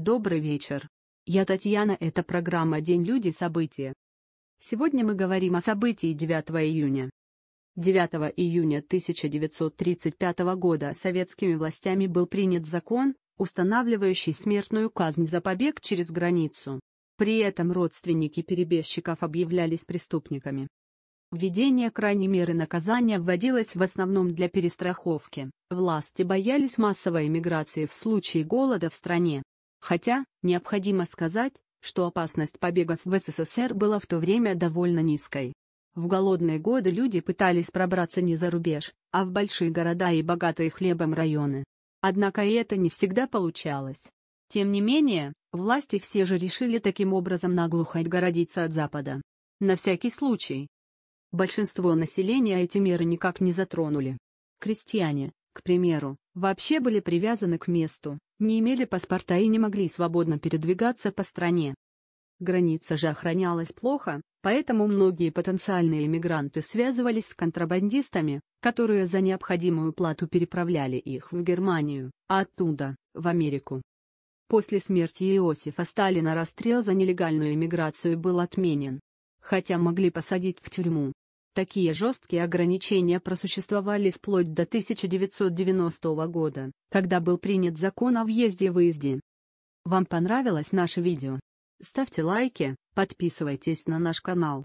Добрый вечер. Я Татьяна, это программа «День люди. События». Сегодня мы говорим о событии 9 июня. 9 июня 1935 года советскими властями был принят закон, устанавливающий смертную казнь за побег через границу. При этом родственники перебежчиков объявлялись преступниками. Введение крайней меры наказания вводилось в основном для перестраховки. Власти боялись массовой эмиграции в случае голода в стране. Хотя, необходимо сказать, что опасность побегов в СССР была в то время довольно низкой. В голодные годы люди пытались пробраться не за рубеж, а в большие города и богатые хлебом районы. Однако и это не всегда получалось. Тем не менее, власти все же решили таким образом наглухо отгородиться от Запада. На всякий случай. Большинство населения эти меры никак не затронули. Крестьяне, к примеру, вообще были привязаны к месту, не имели паспорта и не могли свободно передвигаться по стране. Граница же охранялась плохо, поэтому многие потенциальные иммигранты связывались с контрабандистами, которые за необходимую плату переправляли их в Германию, а оттуда – в Америку. После смерти Иосифа Сталина расстрел за нелегальную иммиграцию был отменен. Хотя могли посадить в тюрьму, Такие жесткие ограничения просуществовали вплоть до 1990 года, когда был принят закон о въезде и выезде. Вам понравилось наше видео? Ставьте лайки, подписывайтесь на наш канал.